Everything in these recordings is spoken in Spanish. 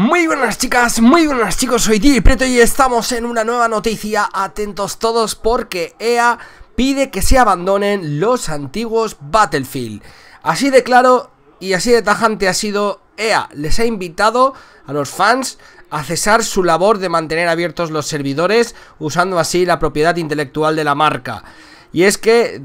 Muy buenas chicas, muy buenas chicos, soy y Preto y estamos en una nueva noticia, atentos todos porque EA pide que se abandonen los antiguos Battlefield. Así de claro y así de tajante ha sido EA, les ha invitado a los fans a cesar su labor de mantener abiertos los servidores usando así la propiedad intelectual de la marca. Y es que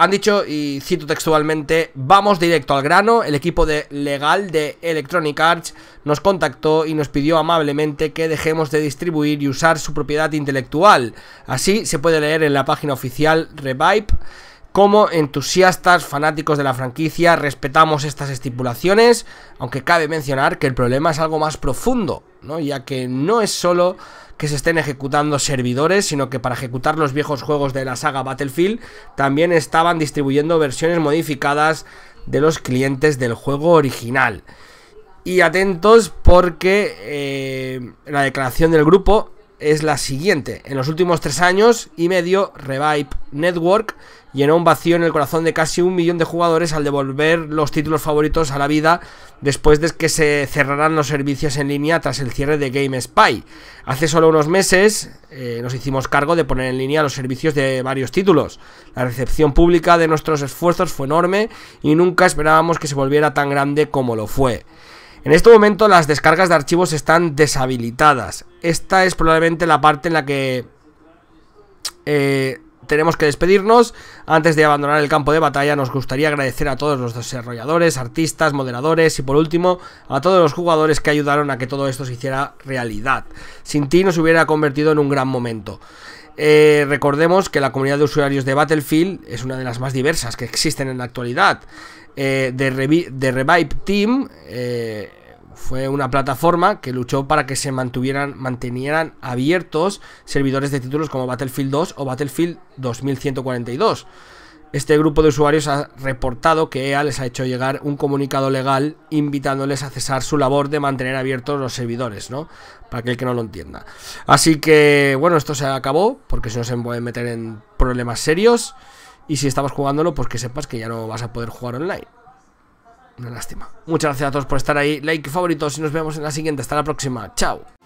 han dicho, y cito textualmente, vamos directo al grano, el equipo de legal de Electronic Arts nos contactó y nos pidió amablemente que dejemos de distribuir y usar su propiedad intelectual. Así se puede leer en la página oficial Revive. Como entusiastas, fanáticos de la franquicia, respetamos estas estipulaciones, aunque cabe mencionar que el problema es algo más profundo, ya que no es solo que se estén ejecutando servidores, sino que para ejecutar los viejos juegos de la saga Battlefield también estaban distribuyendo versiones modificadas de los clientes del juego original. Y atentos porque eh, la declaración del grupo es la siguiente. En los últimos tres años y medio, Revive Network llenó un vacío en el corazón de casi un millón de jugadores al devolver los títulos favoritos a la vida después de que se cerraran los servicios en línea tras el cierre de GameSpy. Hace solo unos meses eh, nos hicimos cargo de poner en línea los servicios de varios títulos. La recepción pública de nuestros esfuerzos fue enorme y nunca esperábamos que se volviera tan grande como lo fue. En este momento las descargas de archivos están deshabilitadas. Esta es probablemente la parte en la que eh, tenemos que despedirnos. Antes de abandonar el campo de batalla nos gustaría agradecer a todos los desarrolladores, artistas, moderadores y por último a todos los jugadores que ayudaron a que todo esto se hiciera realidad. Sin ti nos hubiera convertido en un gran momento. Eh, recordemos que la comunidad de usuarios de Battlefield es una de las más diversas que existen en la actualidad. Eh, The, Revive Team eh, fue una plataforma que luchó para que se mantuvieran, abiertos servidores de títulos como Battlefield 2 o Battlefield 2142. Este grupo de usuarios ha reportado que EA les ha hecho llegar un comunicado legal invitándoles a cesar su labor de mantener abiertos los servidores, ¿no? Para aquel que no lo entienda. Así que, bueno, esto se acabó, porque si no se pueden meter en problemas serios. Y si estabas jugándolo, pues que sepas que ya no vas a poder jugar online. Una lástima. Muchas gracias a todos por estar ahí. Like, favoritos y nos vemos en la siguiente. Hasta la próxima. Chao.